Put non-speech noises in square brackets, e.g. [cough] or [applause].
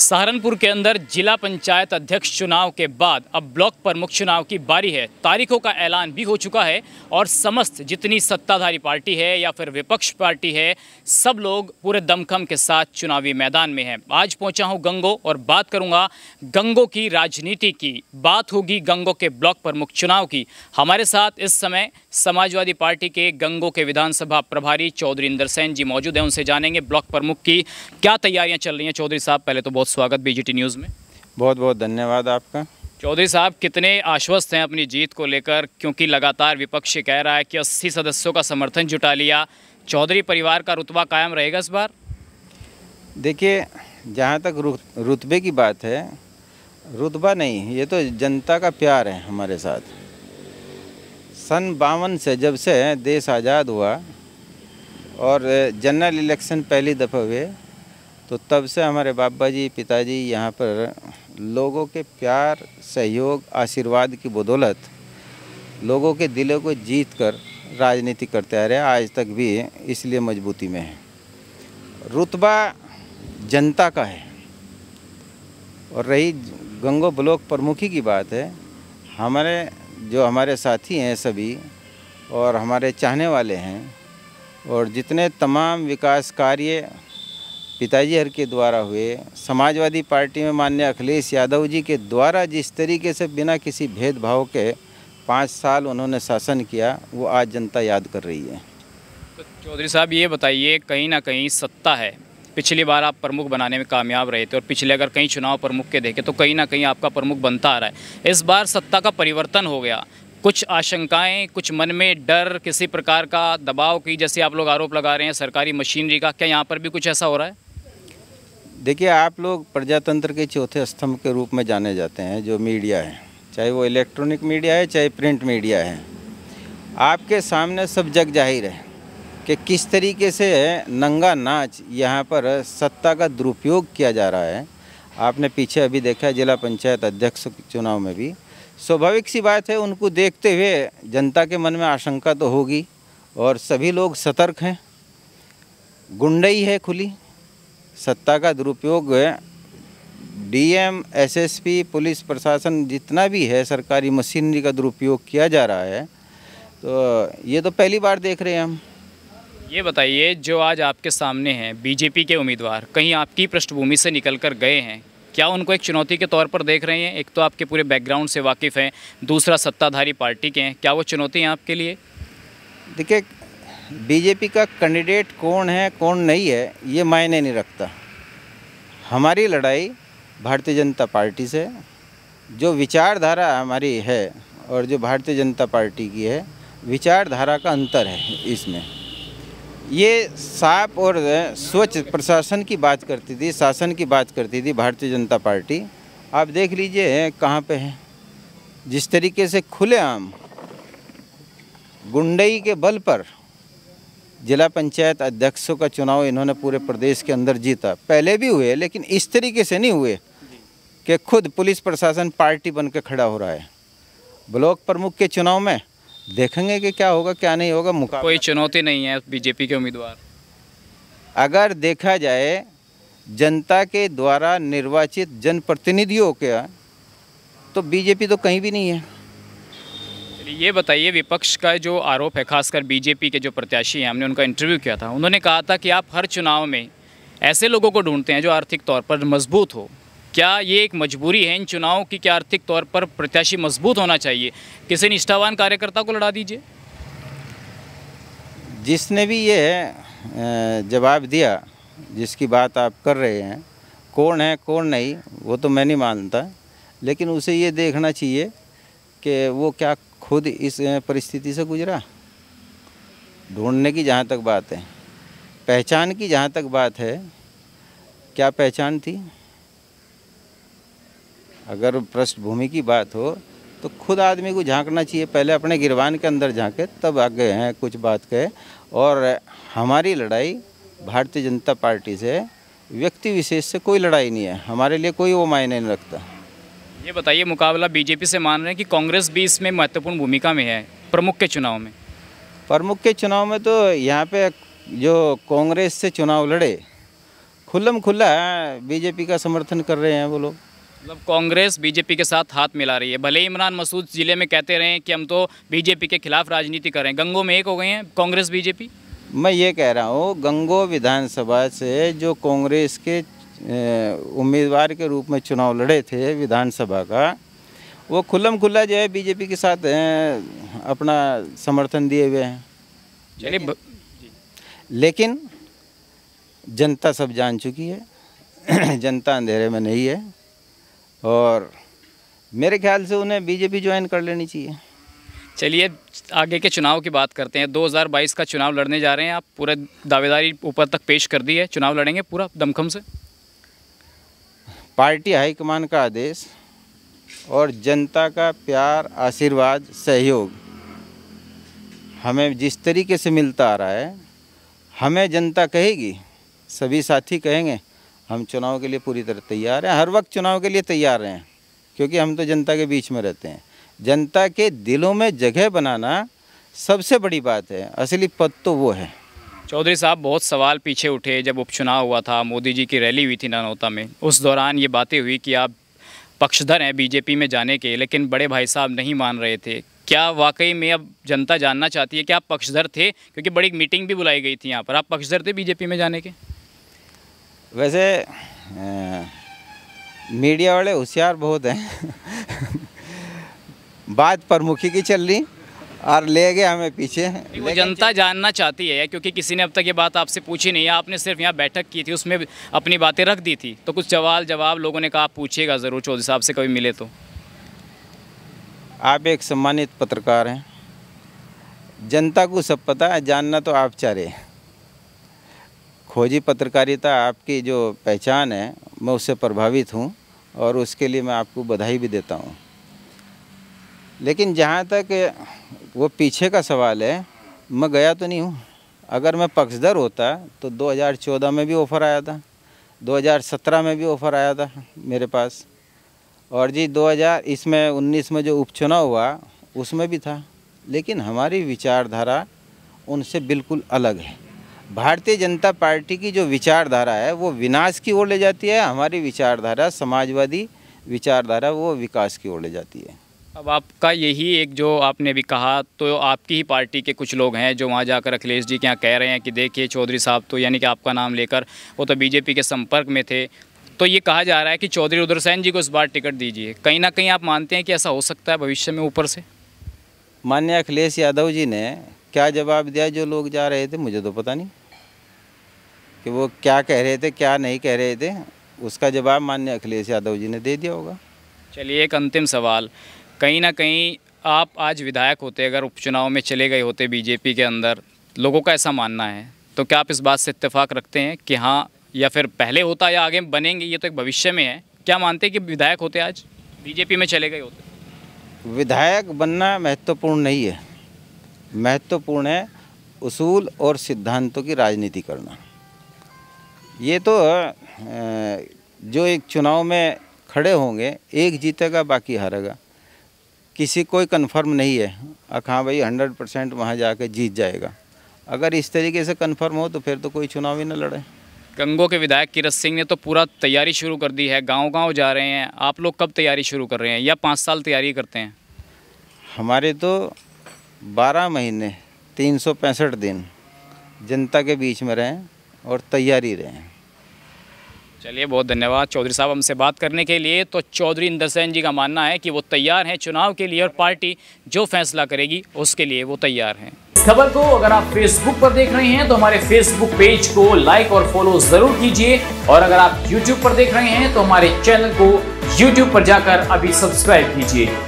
सहारनपुर के अंदर जिला पंचायत अध्यक्ष चुनाव के बाद अब ब्लॉक प्रमुख चुनाव की बारी है तारीखों का ऐलान भी हो चुका है और समस्त जितनी सत्ताधारी पार्टी है या फिर विपक्ष पार्टी है सब लोग पूरे दमखम के साथ चुनावी मैदान में हैं आज पहुंचा हूं गंगो और बात करूंगा गंगो की राजनीति की बात होगी गंगो के ब्लॉक प्रमुख चुनाव की हमारे साथ इस समय समाजवादी पार्टी के गंगो के विधानसभा प्रभारी चौधरी इंदर सेन जी मौजूद हैं उनसे जानेंगे ब्लॉक प्रमुख की क्या तैयारियाँ चल रही हैं चौधरी साहब पहले तो बहुत बहुत स्वागत बीजीटी न्यूज़ में बहुत बहुत धन्यवाद आपका चौधरी साहब कितने आश्वस्त हैं अपनी जीत को लेकर क्योंकि लगातार विपक्ष कह रहा है कि अस्सी सदस्यों का समर्थन जुटा लिया चौधरी परिवार का रुतबा कायम रहेगा इस बार देखिए जहाँ तक रुतबे की बात है रुतबा नहीं ये तो जनता का प्यार है हमारे साथ सन बावन से जब से देश आज़ाद हुआ और जनरल इलेक्शन पहली दफ़ा हुए तो तब से हमारे बाबा जी पिताजी यहाँ पर लोगों के प्यार सहयोग आशीर्वाद की बदौलत लोगों के दिलों को जीत कर राजनीति करते आ रहे आज तक भी इसलिए मजबूती में है रुतबा जनता का है और रही गंगो ब्लॉक प्रमुखी की बात है हमारे जो हमारे साथी हैं सभी और हमारे चाहने वाले हैं और जितने तमाम विकास कार्य पिताजी हर के द्वारा हुए समाजवादी पार्टी में मान्य अखिलेश यादव जी के द्वारा जिस तरीके से बिना किसी भेदभाव के पाँच साल उन्होंने शासन किया वो आज जनता याद कर रही है तो चौधरी साहब ये बताइए कहीं ना कहीं सत्ता है पिछली बार आप प्रमुख बनाने में कामयाब रहे थे और पिछले अगर कई चुनाव प्रमुख के देखें तो कहीं ना कहीं आपका प्रमुख बनता आ रहा है इस बार सत्ता का परिवर्तन हो गया कुछ आशंकाएं कुछ मन में डर किसी प्रकार का दबाव की जैसे आप लोग आरोप लगा रहे हैं सरकारी मशीनरी का क्या यहाँ पर भी कुछ ऐसा हो रहा है देखिए आप लोग प्रजातंत्र के चौथे स्तंभ के रूप में जाने जाते हैं जो मीडिया है चाहे वो इलेक्ट्रॉनिक मीडिया है चाहे प्रिंट मीडिया है आपके सामने सब जग जाहिर है कि किस तरीके से नंगा नाच यहाँ पर सत्ता का दुरुपयोग किया जा रहा है आपने पीछे अभी देखा जिला पंचायत अध्यक्ष चुनाव में भी स्वाभाविक सी बात है उनको देखते हुए जनता के मन में आशंका तो होगी और सभी लोग सतर्क हैं गुंडई है खुली सत्ता का दुरुपयोग डीएम, एसएसपी, पुलिस प्रशासन जितना भी है सरकारी मशीनरी का दुरुपयोग किया जा रहा है तो ये तो पहली बार देख रहे हैं हम ये बताइए जो आज आपके सामने हैं बीजेपी के उम्मीदवार कहीं आपकी पृष्ठभूमि से निकल कर गए हैं क्या उनको एक चुनौती के तौर पर देख रहे हैं एक तो आपके पूरे बैकग्राउंड से वाकिफ़ हैं दूसरा सत्ताधारी पार्टी के हैं क्या वो चुनौती हैं आपके लिए देखिए बीजेपी का कैंडिडेट कौन है कौन नहीं है ये मायने नहीं रखता हमारी लड़ाई भारतीय जनता पार्टी से जो विचारधारा हमारी है और जो भारतीय जनता पार्टी की है विचारधारा का अंतर है इसमें ये साफ और स्वच्छ प्रशासन की बात करती थी शासन की बात करती थी भारतीय जनता पार्टी आप देख लीजिए कहाँ पे है जिस तरीके से खुलेआम गुंडई के बल पर जिला पंचायत अध्यक्षों का चुनाव इन्होंने पूरे प्रदेश के अंदर जीता पहले भी हुए लेकिन इस तरीके से नहीं हुए कि खुद पुलिस प्रशासन पार्टी बन के खड़ा हो रहा है ब्लॉक प्रमुख के चुनाव में देखेंगे कि क्या होगा क्या नहीं होगा मुकाबला कोई चुनौती नहीं है बीजेपी के उम्मीदवार अगर देखा जाए जनता के द्वारा निर्वाचित जनप्रतिनिधियों के तो बीजेपी तो कहीं भी नहीं है ये बताइए विपक्ष का जो आरोप है खासकर बीजेपी के जो प्रत्याशी हैं हमने उनका इंटरव्यू किया था उन्होंने कहा था कि आप हर चुनाव में ऐसे लोगों को ढूंढते हैं जो आर्थिक तौर पर मजबूत हो क्या ये एक मजबूरी है इन चुनावों की क्या आर्थिक तौर पर प्रत्याशी मजबूत होना चाहिए किसी निष्ठावान कार्यकर्ता को लड़ा दीजिए जिसने भी ये जवाब दिया जिसकी बात आप कर रहे हैं कौन है कौन नहीं वो तो मैं नहीं मानता लेकिन उसे ये देखना चाहिए कि वो क्या खुद इस परिस्थिति से गुजरा ढूंढने की जहाँ तक बात है पहचान की जहाँ तक बात है क्या पहचान थी अगर पृष्ठभूमि की बात हो तो खुद आदमी को झांकना चाहिए पहले अपने गिरवान के अंदर झांके तब आगे हैं कुछ बात कहे और हमारी लड़ाई भारतीय जनता पार्टी से व्यक्ति विशेष से कोई लड़ाई नहीं है हमारे लिए कोई वो मायने नहीं रखता ये बताइए मुकाबला बीजेपी से मान रहे हैं कि कांग्रेस भी इसमें महत्वपूर्ण भूमिका में है प्रमुख के चुनाव में प्रमुख के चुनाव में तो यहाँ पे जो कांग्रेस से चुनाव लड़े खुल्लम खुल्ला बीजेपी का समर्थन कर रहे हैं वो लोग मतलब कांग्रेस बीजेपी के साथ हाथ मिला रही है भले ही इमरान मसूद ज़िले में कहते रहे कि हम तो बीजेपी के खिलाफ राजनीति करें गंगों में एक हो गए हैं कांग्रेस बीजेपी मैं ये कह रहा हूँ गंगो विधानसभा से जो कांग्रेस के उम्मीदवार के रूप में चुनाव लड़े थे विधानसभा का वो खुल्लम खुल्ला जो है बीजेपी के साथ अपना समर्थन दिए हुए हैं लेकिन, लेकिन जनता सब जान चुकी है [clears throat] जनता अंधेरे में नहीं है और मेरे ख्याल से उन्हें बीजेपी ज्वाइन कर लेनी चाहिए चलिए आगे के चुनाव की बात करते हैं 2022 का चुनाव लड़ने जा रहे हैं आप पूरे दावेदारी ऊपर तक पेश कर दी है चुनाव लड़ेंगे पूरा दमखम से पार्टी हाईकमान का आदेश और जनता का प्यार आशीर्वाद सहयोग हमें जिस तरीके से मिलता आ रहा है हमें जनता कहेगी सभी साथी कहेंगे हम चुनाव के लिए पूरी तरह तैयार हैं हर वक्त चुनाव के लिए तैयार हैं क्योंकि हम तो जनता के बीच में रहते हैं जनता के दिलों में जगह बनाना सबसे बड़ी बात है असली पद तो वो है चौधरी साहब बहुत सवाल पीछे उठे जब उपचुनाव हुआ था मोदी जी की रैली हुई थी ननौता में उस दौरान ये बातें हुई कि आप पक्षधर हैं बीजेपी में जाने के लेकिन बड़े भाई साहब नहीं मान रहे थे क्या वाकई में अब जनता जानना चाहती है कि आप पक्षधर थे क्योंकि बड़ी मीटिंग भी बुलाई गई थी यहाँ पर आप पक्षधर थे बीजेपी में जाने के वैसे ए, मीडिया वाले होशियार बहुत हैं [laughs] बात प्रमुखी की चल रही और ले गए हमें पीछे वो जनता जानना चाहती है क्योंकि किसी ने अब तक ये बात आपसे पूछी नहीं है आपने सिर्फ यहाँ बैठक की थी उसमें अपनी बातें रख दी थी तो कुछ सवाल जवाब लोगों ने कहा आप पूछिएगा ज़रूर चौधरी साहब से कभी मिले तो आप एक सम्मानित पत्रकार हैं जनता को सब पता है जानना तो आप चाह रहे खोजी पत्रकारिता आपकी जो पहचान है मैं उससे प्रभावित हूँ और उसके लिए मैं आपको बधाई भी देता हूँ लेकिन जहाँ तक वो पीछे का सवाल है मैं गया तो नहीं हूँ अगर मैं पक्षधर होता तो 2014 में भी ऑफ़र आया था 2017 में भी ऑफ़र आया था मेरे पास और जी 2000 इसमें 19 में जो उपचुनाव हुआ उसमें भी था लेकिन हमारी विचारधारा उनसे बिल्कुल अलग है भारतीय जनता पार्टी की जो विचारधारा है वो विनाश की ओर ले जाती है हमारी विचारधारा समाजवादी विचारधारा वो विकास की ओर ले जाती है अब आपका यही एक जो आपने भी कहा तो आपकी ही पार्टी के कुछ लोग हैं जो वहाँ जाकर अखिलेश जी के यहाँ कह रहे हैं कि देखिए चौधरी साहब तो यानी कि आपका नाम लेकर वो तो बीजेपी के संपर्क में थे तो ये कहा जा रहा है कि चौधरी रुद्रसैन जी को इस बार टिकट दीजिए कहीं ना कहीं आप मानते हैं कि ऐसा हो सकता है भविष्य में ऊपर से मान्य अखिलेश यादव जी ने क्या जवाब दिया जो लोग जा रहे थे मुझे तो पता नहीं कि वो क्या कह रहे थे क्या नहीं कह रहे थे उसका जवाब मान्य अखिलेश यादव जी ने दे दिया होगा चलिए एक अंतिम सवाल कहीं ना कहीं आप आज विधायक होते अगर उपचुनाव में चले गए होते बीजेपी के अंदर लोगों का ऐसा मानना है तो क्या आप इस बात से इत्तेफाक रखते हैं कि हाँ या फिर पहले होता या आगे बनेंगे ये तो एक भविष्य में है क्या मानते हैं कि विधायक होते आज बीजेपी में चले गए होते विधायक बनना महत्वपूर्ण नहीं है महत्वपूर्ण है उसूल और सिद्धांतों की राजनीति करना ये तो जो एक चुनाव में खड़े होंगे एक जीतेगा बाकी हारेगा किसी कोई कंफर्म नहीं है अख हाँ भाई हंड्रेड परसेंट वहाँ जाके जीत जाएगा अगर इस तरीके से कंफर्म हो तो फिर तो कोई चुनाव ही ना लड़े गंगो के विधायक किरत सिंह ने तो पूरा तैयारी शुरू कर दी है गांव गांव जा रहे हैं आप लोग कब तैयारी शुरू कर रहे हैं या पाँच साल तैयारी करते हैं हमारे तो बारह महीने तीन दिन जनता के बीच में रहें और तैयारी रहें चलिए बहुत धन्यवाद चौधरी साहब हमसे बात करने के लिए तो चौधरी इंदरसैन जी का मानना है कि वो तैयार हैं चुनाव के लिए और पार्टी जो फैसला करेगी उसके लिए वो तैयार हैं खबर को अगर आप फेसबुक पर देख रहे हैं तो हमारे फेसबुक पेज को लाइक और फॉलो जरूर कीजिए और अगर आप यूट्यूब पर देख रहे हैं तो हमारे चैनल को यूट्यूब पर जाकर अभी सब्सक्राइब कीजिए